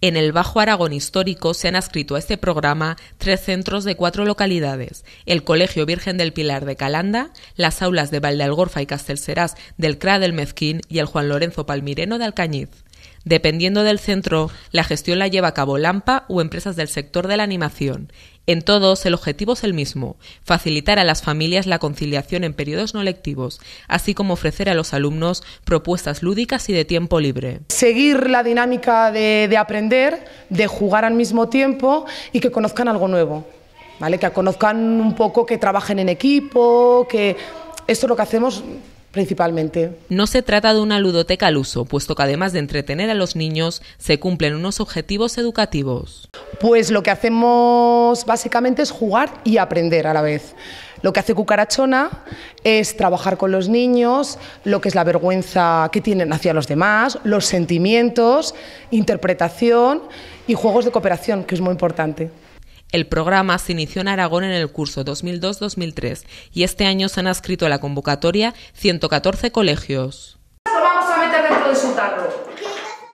En el Bajo Aragón histórico se han adscrito a este programa tres centros de cuatro localidades, el Colegio Virgen del Pilar de Calanda, las aulas de Valdealgorfa y Castelserás del CRA del Mezquín y el Juan Lorenzo Palmireno de Alcañiz. Dependiendo del centro, la gestión la lleva a cabo Lampa o empresas del sector de la animación. En todos, el objetivo es el mismo, facilitar a las familias la conciliación en periodos no lectivos, así como ofrecer a los alumnos propuestas lúdicas y de tiempo libre. Seguir la dinámica de, de aprender, de jugar al mismo tiempo y que conozcan algo nuevo, ¿vale? que conozcan un poco, que trabajen en equipo, que esto es lo que hacemos principalmente. No se trata de una ludoteca al uso, puesto que además de entretener a los niños, se cumplen unos objetivos educativos. Pues lo que hacemos básicamente es jugar y aprender a la vez. Lo que hace Cucarachona es trabajar con los niños, lo que es la vergüenza que tienen hacia los demás, los sentimientos, interpretación y juegos de cooperación, que es muy importante. El programa se inició en Aragón en el curso 2002-2003 y este año se han adscrito a la convocatoria 114 colegios.